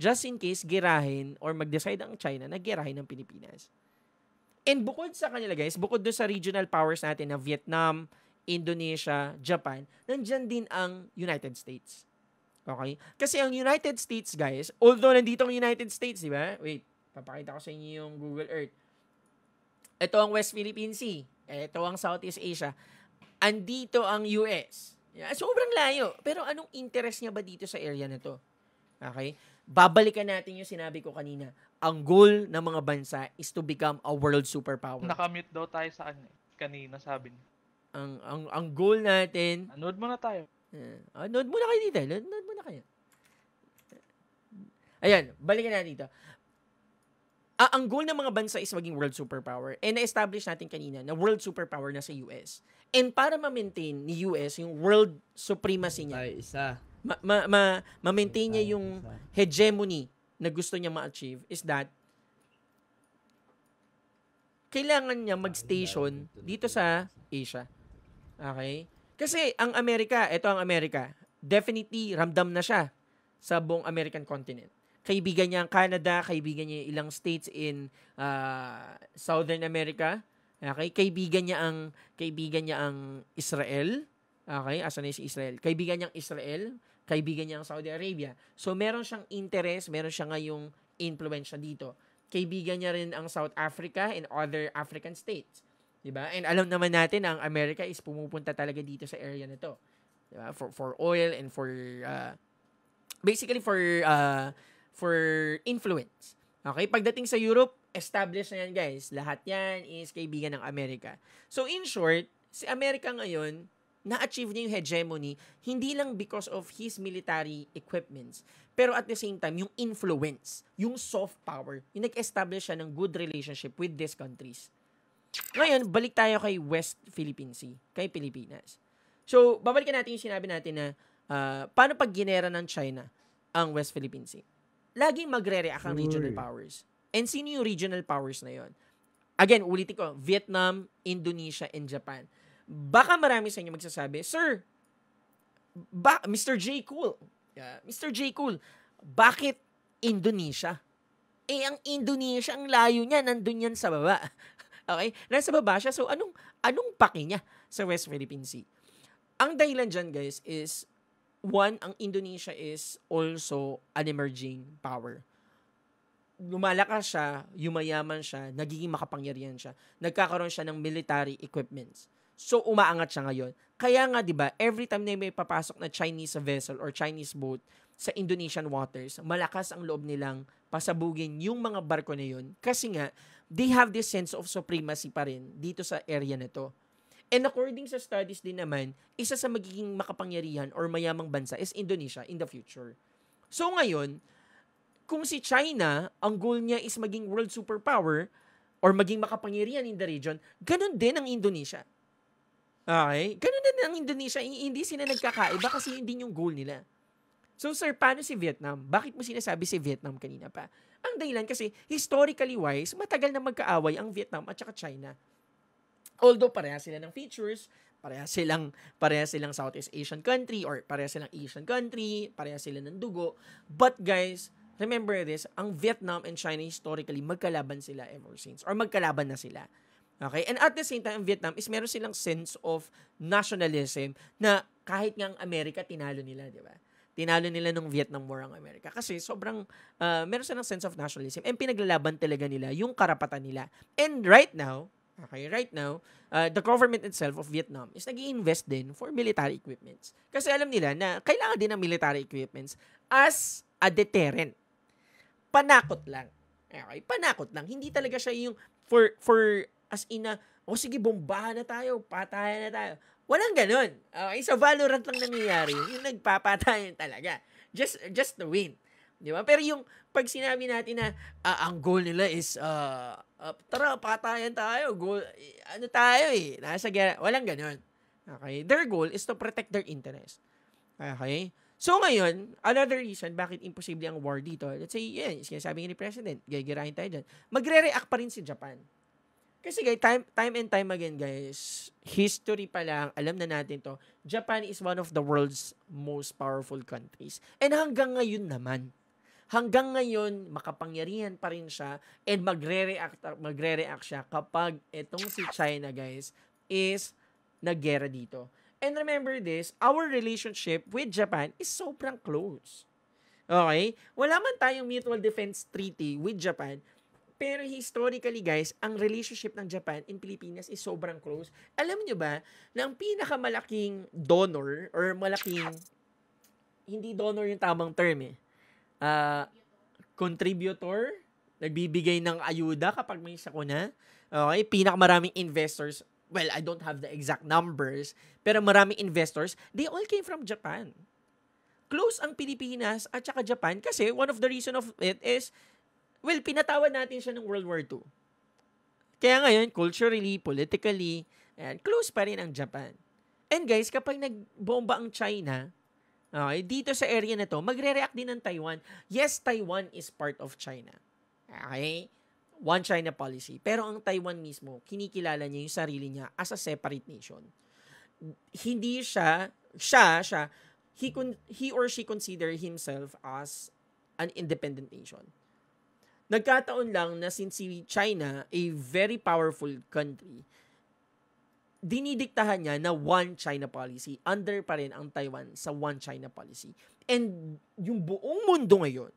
just in case girahin or mag-decide ang China na girahin ng Pilipinas. And bukod sa kanila guys, bukod do sa regional powers natin na Vietnam, Indonesia, Japan, nandyan din ang United States. Okay? Kasi ang United States guys, although nandito ang United States, di ba? Wait, papakita ko sa inyo yung Google Earth. Ito ang West Philippine Sea. Ito ang Southeast Asia. Andito ang US. Sobrang layo. Pero anong interest niya ba dito sa area na to? Okay? babalikan natin yung sinabi ko kanina. Ang goal ng mga bansa is to become a world superpower. Nakamute daw tayo sa ano, kanina, sabi niya. Ang, ang, ang goal natin... Anood muna tayo. Uh, anood muna kayo dito. Anood muna kayo. Ayan, balikan natin dito. Uh, ang goal ng mga bansa is maging world superpower. And eh, na-establish natin kanina na world superpower na sa US. And para ma-maintain ni US yung world supremacy niya. Tayo isa ma- ma- ma- maintain niya yung hegemony na gusto niya ma-achieve is that kailangan niya mag-station dito sa Asia. Okay? Kasi ang Amerika, ito ang Amerika, definitely ramdam na siya sa buong American continent. Kaibigan niya ang Canada, kaibigan niya ilang states in uh, Southern America. Okay? Kaibigan niya ang kaibigan niya ang Israel. Okay? Asa na si Israel? Kaibigan niya ang Israel kaibigan niya ng Saudi Arabia. So, meron siyang interest, meron siya ngayong influence dito. Kaibigan niya rin ang South Africa and other African states. Diba? And alam naman natin na ang Amerika is pumupunta talaga dito sa area na to. Diba? For, for oil and for, uh, basically for, uh, for influence. Okay? Pagdating sa Europe, established na yan guys. Lahat yan is kaibigan ng Amerika. So in short, si Amerika ngayon, na-achieve niya yung hegemony, hindi lang because of his military equipments, pero at the same time, yung influence, yung soft power, yung nag-establish siya ng good relationship with these countries. Ngayon, balik tayo kay West Philippine Sea, kay Pilipinas. So, babalikan natin yung sinabi natin na uh, paano pag ginera ng China ang West Philippine Sea. Laging magre-react ang regional powers. And sino yung regional powers na yon? Again, ulitin ko, Vietnam, Indonesia, and Japan Baka marami sa inyo magsasabi, Sir, ba, Mr. J. Cool, yeah, Mr. J. Cool, bakit Indonesia? Eh, ang Indonesia, ang layo niya, nandun yan sa baba. okay? Nasa baba siya. So, anong, anong paki niya sa West Philippine Sea? Ang dahilan dyan, guys, is one, ang Indonesia is also an emerging power lumalakas siya, yumayaman siya, nagiging makapangyarihan siya. Nagkakaroon siya ng military equipments. So umaangat siya ngayon. Kaya nga 'di ba, every time na may papasok na Chinese vessel or Chinese boat sa Indonesian waters, malakas ang loob nilang pasabugin yung mga barko na yun kasi nga they have this sense of supremacy pa rin dito sa area na to. And according sa studies din naman, isa sa magiging makapangyarihan or mayamang bansa is Indonesia in the future. So ngayon, kung si China, ang goal niya is maging world superpower or maging makapangyarihan in the region, ganun din ang Indonesia. Okay? Ganun din ang Indonesia. Hindi sila nagkakaiba kasi hindi yung goal nila. So sir, paano si Vietnam? Bakit mo sinasabi si Vietnam kanina pa? Ang dahilan kasi, historically wise, matagal na magkaaway ang Vietnam at saka China. Although pareha sila ng features, pareha silang pareha silang Southeast Asian country or pareha silang Asian country, pareha sila ng dugo. But guys, remember this, ang Vietnam and China historically magkalaban sila ever since or magkalaban na sila. Okay? And at the same time, Vietnam is meron silang sense of nationalism na kahit nga ang Amerika, tinalo nila, di ba? Tinalo nila nung Vietnam War ang Amerika. Kasi sobrang, uh, meron silang sense of nationalism. And pinaglalaban talaga nila yung karapatan nila. And right now, okay, right now, uh, the government itself of Vietnam is nag invest din for military equipments. Kasi alam nila na kailangan din ng military equipments as a deterrent. Panakot lang. Okay, panakot lang. Hindi talaga siya yung for for As in na, o oh, sige, bombahan na tayo, patayan na tayo. Walang ganun. Ah, okay, sa so Valorant lang nangyayari, yung nagpapatayan talaga. Just, just to win. Di ba? Pero yung pag sinabi natin na uh, ang goal nila is uh, uh, tara patayan tayo, goal eh, ano tayo eh, nasa gera, walang ganun. Okay? Their goal is to protect their interest. Okay? So ngayon, another reason bakit imposible ang war dito, let's say, yan, sinasabi ni President, gagirahin tayo dyan, magre-react pa rin si Japan. Kasi guys, time, time and time again guys, history pa lang, alam na natin to, Japan is one of the world's most powerful countries. And hanggang ngayon naman, hanggang ngayon, makapangyarihan pa rin siya and magre-react, magre-react siya kapag itong si China guys is nagera dito. And remember this, our relationship with Japan is sobrang close. Okay? Wala man tayong mutual defense treaty with Japan, pero historically guys, ang relationship ng Japan in Pilipinas is sobrang close. Alam nyo ba na ang pinakamalaking donor or malaking, hindi donor yung tamang term eh, uh, contributor, nagbibigay ng ayuda kapag may sakuna. Okay, pinakamaraming investors. Well, I don't have the exact numbers, pero maraming investors, they all came from Japan. Close ang Pilipinas at saka Japan kasi one of the reason of it is Well, pinatawan natin siya ng World War II. Kaya ngayon, culturally, politically, ayan, close pa rin ang Japan. And guys, kapag nagbomba ang China, okay, dito sa area na to, magre-react din ang Taiwan. Yes, Taiwan is part of China. Okay? One China policy. Pero ang Taiwan mismo, kinikilala niya yung sarili niya as a separate nation. Hindi siya, siya, siya, he, con- he or she consider himself as an independent nation nagkataon lang na since si China, a very powerful country, dinidiktahan niya na one China policy. Under pa rin ang Taiwan sa one China policy. And yung buong mundo ngayon,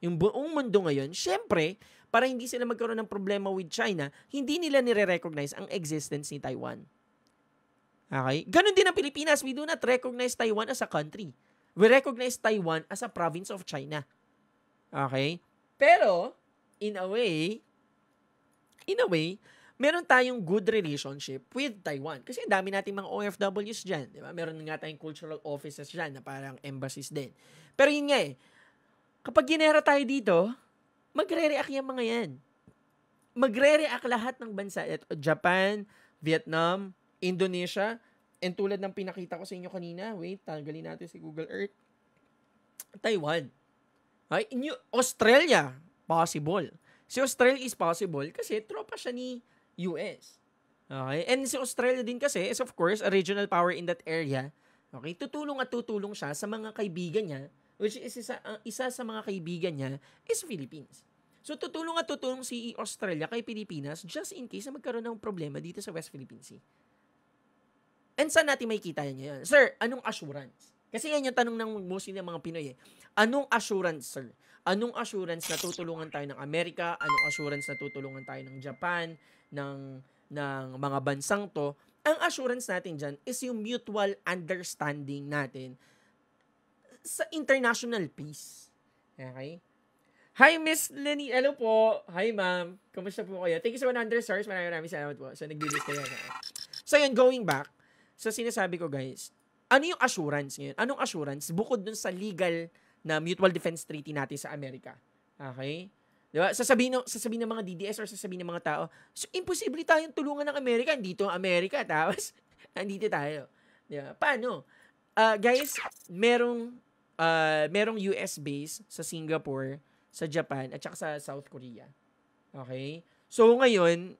yung buong mundo ngayon, syempre, para hindi sila magkaroon ng problema with China, hindi nila nire-recognize ang existence ni Taiwan. Okay? Ganon din ang Pilipinas. We do not recognize Taiwan as a country. We recognize Taiwan as a province of China. Okay? Pero, in a way, in a way, meron tayong good relationship with Taiwan. Kasi ang dami nating mga OFWs dyan. Di ba? Meron nga tayong cultural offices dyan na parang embassies din. Pero yun nga eh, kapag ginera tayo dito, magre-react yung mga yan. Magre-react lahat ng bansa. Japan, Vietnam, Indonesia, and tulad ng pinakita ko sa inyo kanina, wait, tanggalin natin si Google Earth, Taiwan. Ay, New Australia, possible. Si Australia is possible kasi tropa siya ni US. Okay? And si Australia din kasi is of course a regional power in that area. Okay? Tutulong at tutulong siya sa mga kaibigan niya which is isa, uh, isa sa mga kaibigan niya is Philippines. So tutulong at tutulong si Australia kay Pilipinas just in case na magkaroon ng problema dito sa West Philippine Sea. And saan natin makikita niya yan? Sir, anong assurance? Kasi yan yung tanong ng mostly ng mga Pinoy eh. Anong assurance, sir? anong assurance na tutulungan tayo ng Amerika, anong assurance na tutulungan tayo ng Japan, ng, ng mga bansang to, ang assurance natin dyan is yung mutual understanding natin sa international peace. Okay? Hi, Miss Lenny. Hello po. Hi, ma'am. Kumusta po kayo? Thank you sa so 100 stars. Maraming maraming salamat po. So, nag-release kayo. So, yun, going back, sa so, sinasabi ko, guys, ano yung assurance ngayon? Anong assurance? Bukod dun sa legal na mutual defense treaty natin sa Amerika. Okay? Di ba? Sasabihin ng, sasabihin ng mga DDS or sasabihin ng mga tao, so, imposible tayong tulungan ng Amerika. Dito ang Amerika. Tapos, nandito tayo. Di ba? Paano? Uh, guys, merong uh, merong US base sa Singapore, sa Japan, at saka sa South Korea. Okay? So ngayon,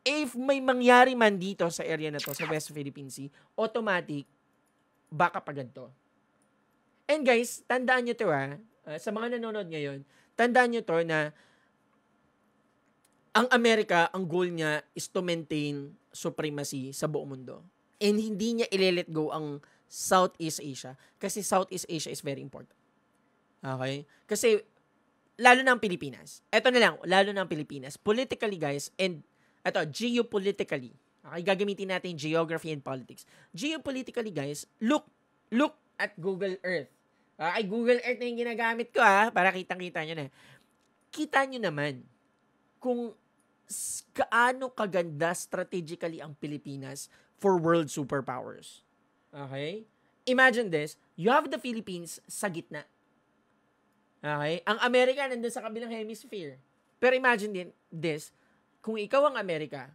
if may mangyari man dito sa area na to, sa West Philippine Sea, automatic, baka agad to. And guys, tandaan nyo to ha, uh, ah, sa mga nanonood ngayon, tandaan nyo to na ang Amerika, ang goal niya is to maintain supremacy sa buong mundo. And hindi niya ile go ang Southeast Asia kasi Southeast Asia is very important. Okay? Kasi lalo na ang Pilipinas. Ito na lang, lalo na ang Pilipinas. Politically guys, and ito, geopolitically. Okay, gagamitin natin geography and politics. Geopolitically guys, look, look at Google Earth. Uh, ay, Google Earth na yung ginagamit ko ha, ah, para kitang-kita nyo na. Kita nyo naman kung kaano kaganda strategically ang Pilipinas for world superpowers. Okay? Imagine this, you have the Philippines sa gitna. Okay? Ang Amerika nandun sa kabilang hemisphere. Pero imagine din this, kung ikaw ang Amerika,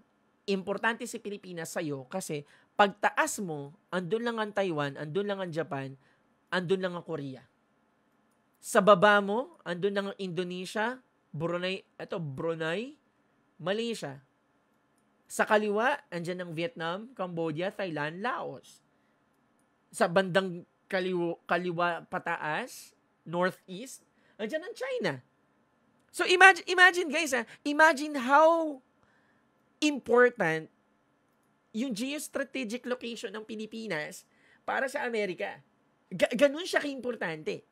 importante si Pilipinas sa'yo kasi pagtaas mo, andun lang ang Taiwan, andun lang ang Japan, andun lang ang Korea. Sa baba mo, andun lang ang Indonesia, Brunei, eto Brunei, Malaysia. Sa kaliwa, andyan ang Vietnam, Cambodia, Thailand, Laos. Sa bandang kaliwa, kaliwa pataas, northeast, andyan ang China. So imagine, imagine guys, ha, ah, imagine how important yung geostrategic location ng Pilipinas para sa Amerika ganun siya kaimportante.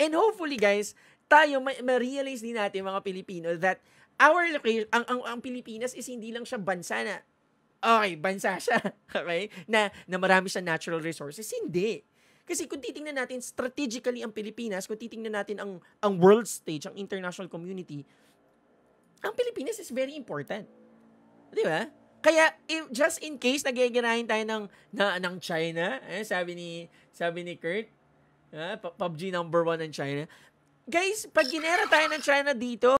And hopefully, guys, tayo ma- ma-realize din natin mga Pilipino that our location, ang, ang, ang Pilipinas is hindi lang siya bansa na, okay, bansa siya, okay, na, na marami siya natural resources. Hindi. Kasi kung titingnan natin strategically ang Pilipinas, kung titingnan natin ang, ang world stage, ang international community, ang Pilipinas is very important. Di ba? Kaya if, just in case nagigirahin tayo ng na, ng China, eh, sabi ni sabi ni Kurt, eh, ah, PUBG number one ng China. Guys, pag ginera tayo ng China dito,